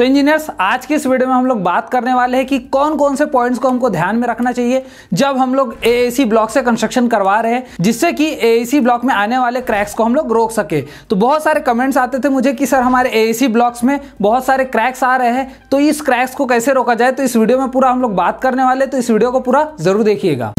तो इंजीनियर्स आज के इस वीडियो में हम लोग बात करने वाले हैं कि कौन कौन से पॉइंट्स को हमको ध्यान में रखना चाहिए जब हम लोग ए ब्लॉक से कंस्ट्रक्शन करवा रहे हैं जिससे कि ए ब्लॉक में आने वाले क्रैक्स को हम लोग रोक सके तो बहुत सारे कमेंट्स आते थे मुझे कि सर हमारे ए ब्लॉक्स में बहुत सारे क्रैक्स आ रहे हैं तो इस क्रैक्स को कैसे रोका जाए तो इस वीडियो में पूरा हम लोग बात करने वाले तो इस वीडियो को पूरा जरूर देखिएगा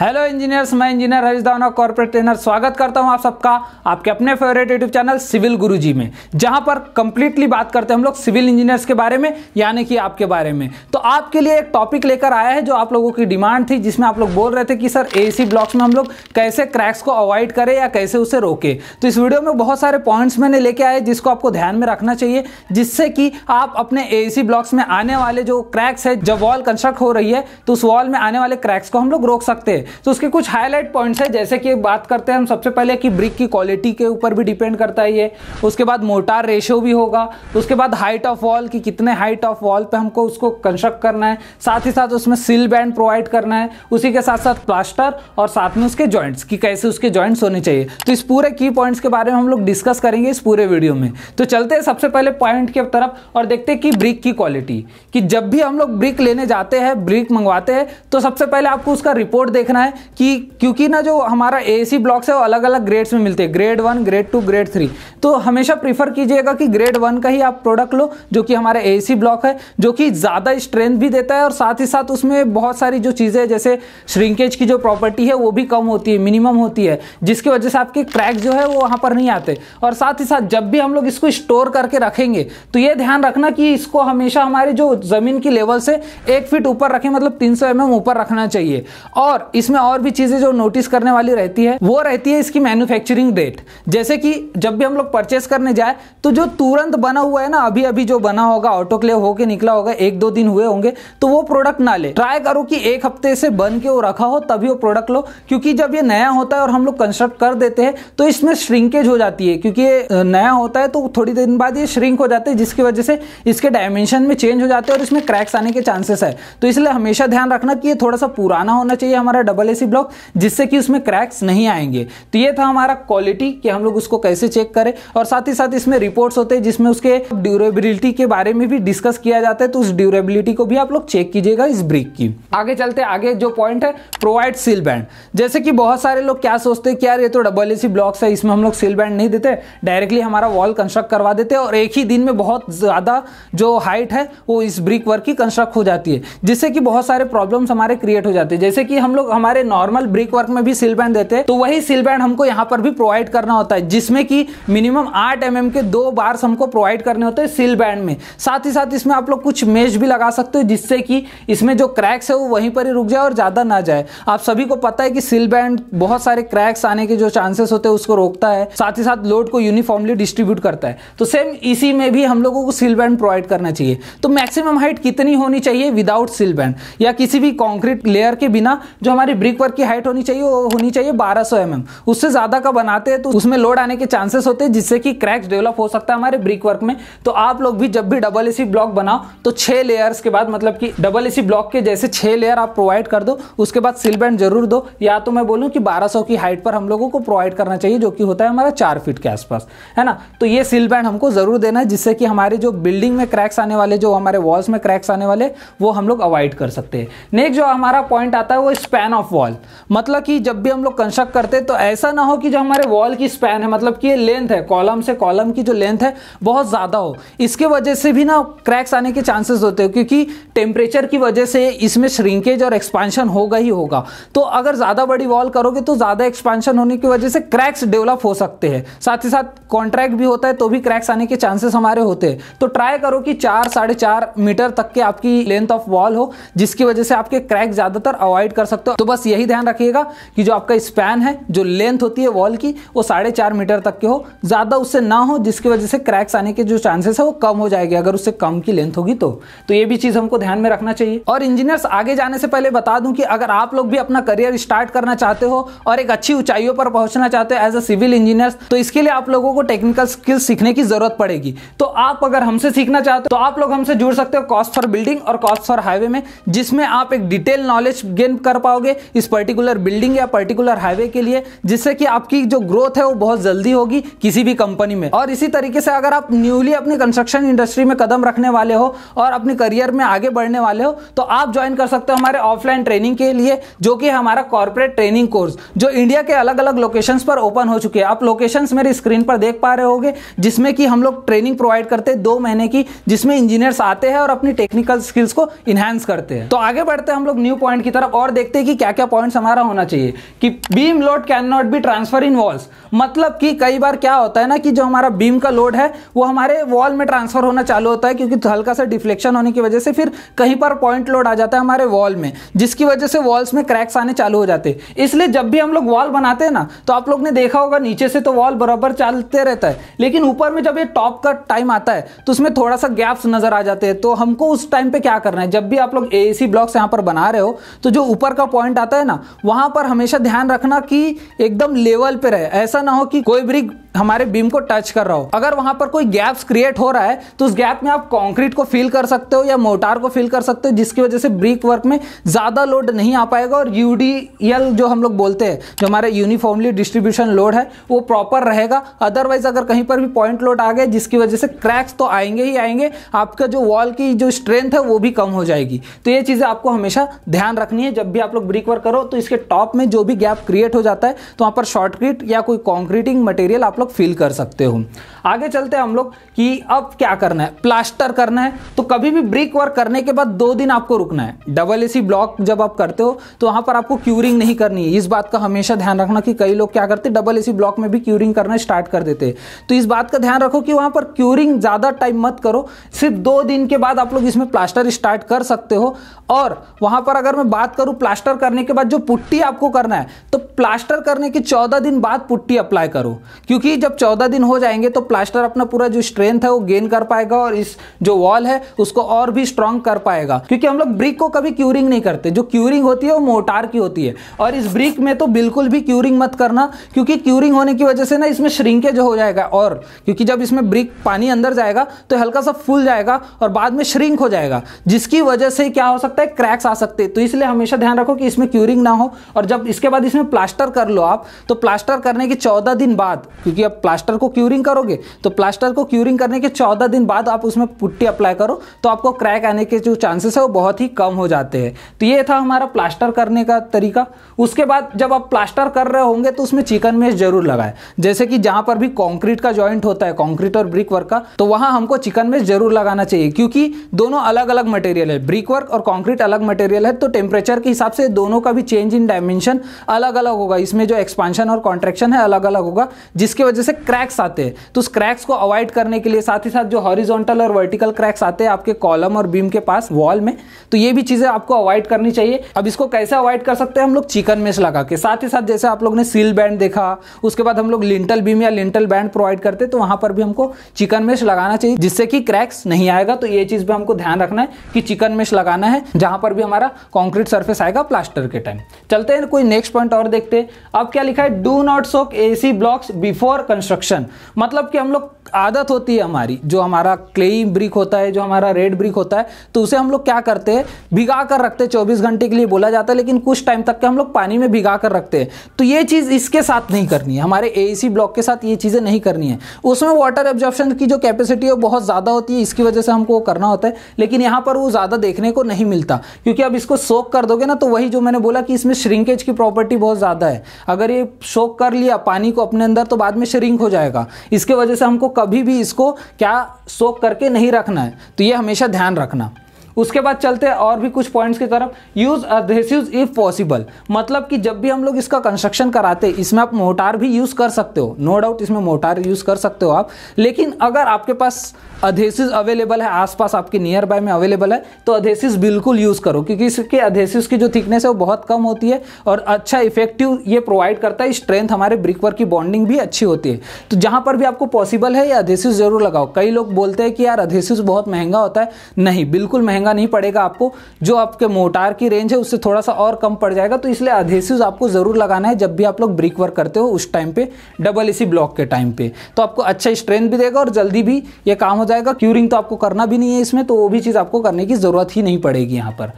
हेलो इंजीनियर्स मैं engineer Harish Dawna corporate trainer स्वागत करता हूं आप सबका आपके अपने favourite YouTube channel Civil Guruji में जहां पर कंप्लीटली बात करते हैं हम लोग सिविल इंजीनियर्स के बारे में यानी कि आपके बारे में तो आपके लिए एक टॉपिक लेकर आया है जो आप लोगों की डिमांड थी जिसमें आप लोग बोल रहे थे कि सर ए ब्लॉक्स में हम लोग कैसे क्रैक्स को अवॉइड करें या कैसे उसे रोके तो इस वीडियो में बहुत सारे पॉइंट्स मैंने लेके आए जिसको आपको ध्यान में रखना चाहिए जिससे कि आप अपने ए ब्लॉक्स में आने वाले जो क्रैक्स है जब वॉल कंस्ट्रक्ट हो रही है तो उस वॉल में आने वाले क्रैक्स को हम लोग रोक सकते हैं तो उसके कुछ हाईलाइट पॉइंट्स है जैसे कि बात करते हैं हम सबसे पहले कि ब्रिक की क्वालिटी के ऊपर भी डिपेंड करता है ये उसके बाद मोटार रेशो भी होगा उसके बाद हाइट ऑफ वॉल कि कितने हाइट ऑफ वॉल पे हमको उसको कंस्ट्रक्ट करना है साथ ही साथ उसमें सिल बैंड प्रोवाइड करना है उसी के साथ साथ प्लास्टर और साथ में उसके जॉइंट्स कि कैसे उसके जॉइंट्स होने चाहिए तो इस पूरे की पॉइंट्स के बारे में हम लोग डिस्कस करेंगे इस पूरे वीडियो में तो चलते हैं सबसे पहले पॉइंट की तरफ और देखते हैं कि ब्रिक की क्वालिटी कि जब भी हम लोग ब्रिक लेने जाते हैं ब्रिक मंगवाते हैं तो सबसे पहले आपको उसका रिपोर्ट देखना देखना है कि क्योंकि ना जो हमारा ए सी ब्लॉक्स है वो अलग अलग ग्रेड्स में मिलते हैं grade one grade two grade three तो हमेशा प्रीफर कीजिएगा कि ग्रेड वन का ही आप प्रोडक्ट लो जो कि हमारा ए सी ब्लॉक है जो कि ज़्यादा स्ट्रेंथ भी देता है और साथ ही साथ उसमें बहुत सारी जो चीज़ें जैसे श्रिंकेज की जो प्रॉपर्टी है वो भी कम होती है मिनिमम होती है जिसकी वजह से आपके क्रैक जो है वो वहाँ पर नहीं आते और साथ ही साथ जब भी हम लोग इसको स्टोर करके रखेंगे तो ये ध्यान रखना कि इसको हमेशा हमारी जो ज़मीन की लेवल से एक फीट ऊपर रखें मतलब तीन सौ एम ऊपर रखना चाहिए और इस इसमें और भी चीज़ें जो नोटिस करने वाली रहती है वो रहती है इसकी मैन्युफैक्चरिंग डेट जैसे कि जब भी हम लोग परचेस करने जाए तो जो तुरंत बना हुआ है ना अभी अभी जो बना होगा ऑटो ऑटोक्लेव होके निकला होगा एक दो दिन हुए होंगे तो वो प्रोडक्ट ना ले ट्राई करो कि एक हफ्ते से बन के वो रखा हो तभी वो प्रोडक्ट लो क्योंकि जब ये नया होता है और हम लोग कंस्ट्रक्ट कर देते हैं तो इसमें श्रिंकेज हो जाती है क्योंकि ये नया होता है तो थोड़ी दिन बाद ये श्रिंक हो जाते हैं जिसकी वजह से इसके डायमेंशन में चेंज हो जाते हैं और इसमें क्रैक्स आने के चांसेस है तो इसलिए हमेशा ध्यान रखना कि ये थोड़ा सा पुराना होना चाहिए हमारा डबल एसी ब्लॉक जिससे कि उसमें क्रैक्स नहीं आएंगे तो ये था हमारा क्वालिटी कि हम लोग उसको कैसे चेक करें और साथ ही साथ इसमें रिपोर्ट्स होते हैं जिसमें उसके ड्यूरेबिलिटी के बारे में भी डिस्कस किया जाता है तो उस ड्यूरेबिलिटी को भी आप लोग चेक कीजिएगा इस ब्रिक की आगे चलते आगे जो पॉइंट है प्रोवाइड सील बैंड जैसे कि बहुत सारे लोग क्या सोचते हैं कि यार ये तो डबल एसी ब्लॉक्स है इसमें हम लोग सील बैंड नहीं देते डायरेक्टली हमारा वॉल कंस्ट्रक्ट करवा देते और एक ही दिन में बहुत ज़्यादा जो हाइट है वो इस ब्रिक वर्क की कंस्ट्रक्ट हो जाती है जिससे कि बहुत सारे प्रॉब्लम्स हमारे क्रिएट हो जाते हैं जैसे कि हम लोग हम हमारे नॉर्मल ब्रिक वर्क में भी सिल बैंड देते हैं तो वही सिल बैंड हमको यहाँ पर भी प्रोवाइड करना होता है जिसमें कि मिनिमम आठ एम mm के दो बार्स हमको प्रोवाइड करने होते हैं सिल बैंड में साथ ही साथ इसमें आप लोग कुछ मेज भी लगा सकते हो जिससे कि इसमें जो क्रैक्स है वो वहीं पर ही रुक जाए और ज़्यादा ना जाए आप सभी को पता है कि सिल बैंड बहुत सारे क्रैक्स आने के जो चांसेस होते हैं उसको रोकता है साथ ही साथ लोड को यूनिफॉर्मली डिस्ट्रीब्यूट करता है तो सेम इसी में भी हम लोगों को सिल बैंड प्रोवाइड करना चाहिए तो मैक्सिमम हाइट कितनी होनी चाहिए विदाउट सिल बैंड या किसी भी कॉन्क्रीट लेयर के बिना जो हमारी सॉरी ब्रिक वर्क की हाइट होनी चाहिए वो होनी चाहिए 1200 सौ mm. उससे ज़्यादा का बनाते हैं तो उसमें लोड आने के चांसेस होते हैं जिससे कि क्रैक्स डेवलप हो सकता है हमारे ब्रिक वर्क में तो आप लोग भी जब भी डबल एसी ब्लॉक बनाओ तो छह लेयर्स के बाद मतलब कि डबल एसी ब्लॉक के जैसे छह लेयर आप प्रोवाइड कर दो उसके बाद सिल बैंड जरूर दो या तो मैं बोलूँ कि बारह की हाइट पर हम लोगों को प्रोवाइड करना चाहिए जो कि होता है हमारा चार फीट के आसपास है ना तो ये सिल बैंड हमको ज़रूर देना है जिससे कि हमारे जो बिल्डिंग में क्रैक्स आने वाले जो हमारे वॉल्स में क्रैक्स आने वाले वो हम लोग अवॉइड कर सकते हैं नेक्स्ट जो हमारा पॉइंट आता है वो स्पैन ऑफ ऑफ वॉल मतलब कि जब भी हम लोग कंस्ट्रक्ट करते हैं तो ऐसा ना हो कि जो हमारे वॉल की स्पैन है मतलब कि ये लेंथ है कॉलम से कॉलम की जो लेंथ है बहुत ज़्यादा हो इसके वजह से भी ना क्रैक्स आने के चांसेस होते हो क्योंकि टेम्परेचर की वजह से इसमें श्रिंकेज और एक्सपांशन होगा ही होगा तो अगर ज़्यादा बड़ी वॉल करोगे तो ज़्यादा एक्सपांशन होने की वजह से क्रैक्स डेवलप हो सकते हैं साथ ही साथ कॉन्ट्रैक्ट भी होता है तो भी क्रैक्स आने के चांसेस हमारे होते हैं तो ट्राई करो कि चार साढ़े चार मीटर तक के आपकी लेंथ ऑफ वॉल हो जिसकी वजह से आपके क्रैक ज़्यादातर अवॉइड कर सकते हो तो बस यही ध्यान रखिएगा कि जो आपका स्पैन है जो लेंथ होती है वॉल की वो साढ़े चार मीटर तक के हो ज़्यादा उससे ना हो जिसकी वजह से क्रैक्स आने के जो चांसेस है वो कम हो जाएगी अगर उससे कम की लेंथ होगी तो तो ये भी चीज़ हमको ध्यान में रखना चाहिए और इंजीनियर्स आगे जाने से पहले बता दूं कि अगर आप लोग भी अपना करियर स्टार्ट करना चाहते हो और एक अच्छी ऊंचाइयों पर पहुंचना चाहते हो एज अ सिविल इंजीनियर तो इसके लिए आप लोगों को टेक्निकल स्किल्स सीखने की जरूरत पड़ेगी तो आप अगर हमसे सीखना चाहते हो तो आप लोग हमसे जुड़ सकते हो कॉस्ट फॉर बिल्डिंग और कॉस्ट फॉर हाईवे में जिसमें आप एक डिटेल नॉलेज गेन कर पाओगे इस पर्टिकुलर बिल्डिंग या पर्टिकुलर हाईवे के लिए जिससे कि आपकी जो ग्रोथ है वो बहुत जल्दी होगी किसी भी कंपनी में और इसी तरीके से अगर आप न्यूली अपनी कंस्ट्रक्शन इंडस्ट्री में कदम रखने वाले हो और अपने करियर में आगे बढ़ने वाले हो तो आप ज्वाइन कर सकते हो हमारे ऑफलाइन ट्रेनिंग के लिए जो कि हमारा कॉर्पोरेट ट्रेनिंग कोर्स जो इंडिया के अलग अलग लोकेशन पर ओपन हो चुके हैं आप लोकेशन मेरी स्क्रीन पर देख पा रहे होगे जिसमें कि हम लोग ट्रेनिंग प्रोवाइड करते हैं दो महीने की जिसमें इंजीनियर्स आते हैं और अपनी टेक्निकल स्किल्स को इनहेंस करते हैं तो आगे बढ़ते हैं हम लोग न्यू पॉइंट की तरफ और देखते हैं कि क्या क्या पॉइंट्स हमारा होना चाहिए कि beam load can not be transfer in walls मतलब कि कई बार क्या होता है ना कि जो हमारा बीम का लोड है वो हमारे वॉल में ट्रांसफर होना चालू होता है क्योंकि हल्का सा डिफ्लेक्शन होने की वजह से फिर कहीं पर पॉइंट लोड आ जाता है हमारे वॉल में जिसकी वजह से वॉल्स में क्रैक्स आने चालू हो जाते हैं इसलिए जब भी हम लोग वॉल बनाते हैं ना तो आप लोग ने देखा होगा नीचे से तो वॉल बराबर चलते रहता है लेकिन ऊपर में जब ये टॉप का टाइम आता है तो उसमें थोड़ा सा गैप्स नजर आ जाते हैं तो हमको उस टाइम पे क्या करना है जब भी आप लोग ए ब्लॉक्स यहाँ पर बना रहे हो तो जो ऊपर का पॉइंट पॉइंट आता है ना वहां पर हमेशा ध्यान रखना कि एकदम लेवल पे रहे ऐसा ना हो कि कोई ब्रिक हमारे बीम को टच कर रहा हो अगर वहां पर कोई गैप्स क्रिएट हो रहा है तो उस गैप में आप कॉन्क्रीट को फील कर सकते हो या मोटार को फील कर सकते हो जिसकी वजह से ब्रिक वर्क में ज़्यादा लोड नहीं आ पाएगा और यूडीएल जो हम लोग बोलते हैं जो हमारे यूनिफॉर्मली डिस्ट्रीब्यूशन लोड है वो प्रॉपर रहेगा अदरवाइज अगर कहीं पर भी पॉइंट लोड आ गए जिसकी वजह से क्रैक्स तो आएंगे ही आएंगे आपका जो वॉल की जो स्ट्रेंथ है वो भी कम हो जाएगी तो ये चीज़ें आपको हमेशा ध्यान रखनी है जब भी आप लोग ब्रिक वर्क करो तो इसके टॉप में जो भी गैप क्रिएट हो जाता है तो वहाँ पर शॉर्टक्रीट या कोई कॉन्क्रीटिंग मटेरियल आप लोग लोग फील कर सकते हो आगे चलते हैं हम लोग कि अब क्या करना है प्लास्टर करना है तो कभी भी ब्रिक वर्क करने के बाद दो दिन आपको रुकना है डबल ए ब्लॉक जब आप करते हो तो वहाँ पर आपको क्यूरिंग नहीं करनी है इस बात का हमेशा ध्यान रखना कि कई लोग क्या करते डबल ए ब्लॉक में भी क्यूरिंग करना स्टार्ट कर देते तो इस बात का ध्यान रखो कि वहाँ पर क्यूरिंग ज़्यादा टाइम मत करो सिर्फ दो दिन के बाद आप लोग इसमें प्लास्टर स्टार्ट कर सकते हो और वहाँ पर अगर मैं बात करूँ प्लास्टर करने के बाद जो पुट्टी आपको करना है तो प्लास्टर करने के चौदह दिन बाद पुट्टी अप्लाई करो क्योंकि ही जब चौदह दिन हो जाएंगे तो प्लास्टर अपना पूरा जो स्ट्रेंथ है वो गेन कर पाएगा और इस जो वॉल है उसको और भी स्ट्रांग कर पाएगा क्योंकि हम लोग ब्रिक को कभी क्यूरिंग नहीं करते जो क्यूरिंग होती है वो मोटार की होती है और इस ब्रिक में तो बिल्कुल भी क्यूरिंग मत करना क्योंकि क्यूरिंग होने की वजह से ना इसमें श्रिंकेज हो जाएगा और क्योंकि जब इसमें ब्रिक पानी अंदर जाएगा तो हल्का सा फूल जाएगा और बाद में श्रिंक हो जाएगा जिसकी वजह से क्या हो सकता है क्रैक्स आ सकते हैं तो इसलिए हमेशा ध्यान रखो कि इसमें क्यूरिंग ना हो और जब इसके बाद इसमें प्लास्टर कर लो आप तो प्लास्टर करने के चौदह दिन बाद क्योंकि आप प्लास्टर को क्यूरिंग करोगे तो प्लास्टर को क्यूरिंग करने के चौदह दिन बाद आप उसमें पुट्टी अप्लाई करो तो आपको क्रैक आने के जो चांसेस है वो बहुत ही कम हो जाते हैं तो ये था हमारा प्लास्टर करने का तरीका उसके बाद जब आप प्लास्टर कर रहे होंगे तो उसमें चिकन मेज जरूर लगाए जैसे कि जहां पर भी कॉन्क्रीट का ज्वाइंट होता है कॉन्क्रीट और ब्रिक वर्क का तो वहां हमको चिकन मेज जरूर लगाना चाहिए क्योंकि दोनों अलग अलग मटेरियल है ब्रिक वर्क और कॉन्क्रीट अलग मटेरियल है तो टेम्परेचर के हिसाब से दोनों का भी चेंज इन डायमेंशन अलग अलग होगा इसमें जो एक्सपांशन और कॉन्ट्रेक्शन है अलग अलग होगा जिसके उसकी वजह से क्रैक्स आते हैं तो उस क्रैक्स को अवॉइड करने के लिए साथ ही साथ जो हॉरिजॉन्टल और वर्टिकल क्रैक्स आते हैं आपके कॉलम और बीम के पास वॉल में तो ये भी चीज़ें आपको अवॉइड करनी चाहिए अब इसको कैसे अवॉइड कर सकते हैं हम लोग चिकन मेस लगा के साथ ही साथ जैसे आप लोग ने सील बैंड देखा उसके बाद हम लोग लिंटल बीम या लिंटल बैंड प्रोवाइड करते तो वहां पर भी हमको चिकन मेस लगाना चाहिए जिससे कि क्रैक्स नहीं आएगा तो ये चीज़ भी हमको ध्यान रखना है कि चिकन मेस लगाना है जहां पर भी हमारा कॉन्क्रीट सर्फेस आएगा प्लास्टर के टाइम चलते हैं कोई नेक्स्ट पॉइंट और देखते हैं अब क्या लिखा है do not soak AC blocks before और कंस्ट्रक्शन मतलब कि हम लोग आदत होती है हमारी जो हमारा क्लेई ब्रिक होता है जो हमारा रेड ब्रिक होता है तो उसे हम लोग क्या करते हैं भिगा कर रखते हैं चौबीस घंटे के लिए बोला जाता है लेकिन कुछ टाइम तक के हम लोग पानी में भिगा कर रखते हैं तो ये चीज़ इसके साथ नहीं करनी है हमारे ए ब्लॉक e के साथ ये चीज़ें नहीं करनी है उसमें वाटर एब्जॉर्प्शन की जो कैपेसिटी है बहुत ज़्यादा होती है इसकी वजह से हमको करना होता है लेकिन यहाँ पर वो ज़्यादा देखने को नहीं मिलता क्योंकि अब इसको सोक कर दोगे ना तो वही जो मैंने बोला कि इसमें श्रिंकेज की प्रॉपर्टी बहुत ज़्यादा है अगर ये सोक कर लिया पानी को अपने अंदर तो बाद में श्रिंक हो जाएगा इसके वजह से हमको कभी भी इसको क्या सोख करके नहीं रखना है तो ये हमेशा ध्यान रखना उसके बाद चलते हैं और भी कुछ पॉइंट्स की तरफ यूज़ एडहेसिव्स इफ पॉसिबल मतलब कि जब भी हम लोग इसका कंस्ट्रक्शन कराते हैं इसमें आप मोटार भी यूज़ कर सकते हो नो no डाउट इसमें मोटार यूज़ कर सकते हो आप लेकिन अगर आपके पास अधेसिस अवेलेबल है आसपास आपके नियर बाय में अवेलेबल है तो अधेसिस बिल्कुल यूज़ करो क्योंकि इसके अधेसिस की जो थिकनेस है वो बहुत कम होती है और अच्छा इफेक्टिव ये प्रोवाइड करता है स्ट्रेंथ हमारे ब्रिकवर की बॉन्डिंग भी अच्छी होती है तो जहां पर भी आपको पॉसिबल है ये अधेसिस जरूर लगाओ कई लोग बोलते हैं कि यार अधेसिस बहुत महंगा होता है नहीं बिल्कुल महंगा महंगा नहीं पड़ेगा आपको जो आपके मोटार की रेंज है उससे थोड़ा सा और कम पड़ जाएगा तो इसलिए अधेसिव आपको ज़रूर लगाना है जब भी आप लोग ब्रिक वर्क करते हो उस टाइम पे डबल इसी ब्लॉक के टाइम पे तो आपको अच्छा स्ट्रेंथ भी देगा और जल्दी भी ये काम हो जाएगा क्यूरिंग तो आपको करना भी नहीं है इसमें तो वो भी चीज़ आपको करने की ज़रूरत ही नहीं पड़ेगी यहाँ पर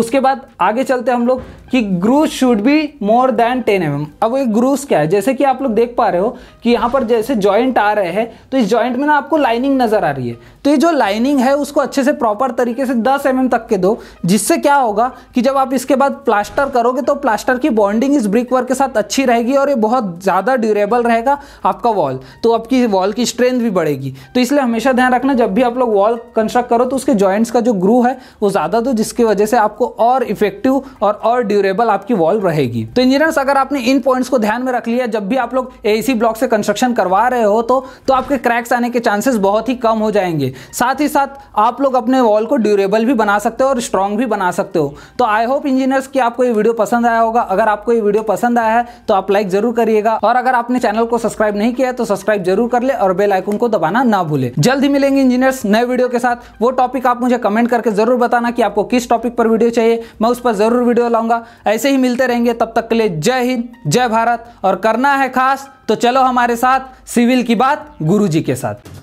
उसके बाद आगे चलते हम लोग कि grooves should be more than ten M अब ये ग्रूस क्या है जैसे कि आप लोग देख पा रहे हो कि यहाँ पर जैसे जॉइंट आ रहे हैं तो इस जॉइंट में ना आपको लाइनिंग नज़र आ रही है तो ये जो लाइनिंग है उसको अच्छे से प्रॉपर तरीके से दस एम तक के दो जिससे क्या होगा कि जब आप इसके बाद प्लास्टर करोगे तो प्लास्टर की बॉन्डिंग इस ब्रिक वर्क के साथ अच्छी रहेगी और ये बहुत ज़्यादा ड्यूरेबल रहेगा आपका वॉल तो आपकी वॉल की स्ट्रेंथ भी बढ़ेगी तो इसलिए हमेशा ध्यान रखना जब भी आप लोग वॉल कंस्ट्रक्ट करो तो उसके जॉइंट्स का जो ग्रू है वो ज़्यादा दो जिसकी वजह से आपको आपको और इफेक्टिव और और ड्यूरेबल आपकी वॉल रहेगी तो इंजीनियर्स अगर आपने इन पॉइंट्स को ध्यान में रख लिया जब भी आप लोग एसी ब्लॉक e से कंस्ट्रक्शन करवा रहे हो तो, तो आपके क्रैक्स आने के चांसेस बहुत ही कम हो जाएंगे साथ ही साथ आप लोग अपने वॉल को ड्यूरेबल भी बना सकते हो और स्ट्रांग भी बना सकते हो तो आई होप इंजीनियर्स की आपको ये वीडियो पसंद आया होगा अगर आपको ये वीडियो पसंद आया है तो आप लाइक जरूर करिएगा और अगर आपने चैनल को सब्सक्राइब नहीं किया तो सब्सक्राइब जरूर कर ले और बेल आइकन को दबाना ना भूले जल्द ही मिलेंगे इंजीनियर्स नए वीडियो के साथ वो टॉपिक आप मुझे कमेंट करके जरूर बताना कि आपको किस टॉपिक पर वीडियो चाहिए मैं उस पर ज़रूर वीडियो लाऊंगा ऐसे ही मिलते रहेंगे तब तक के लिए जय हिंद जय भारत और करना है खास तो चलो हमारे साथ सिविल की बात गुरु जी के साथ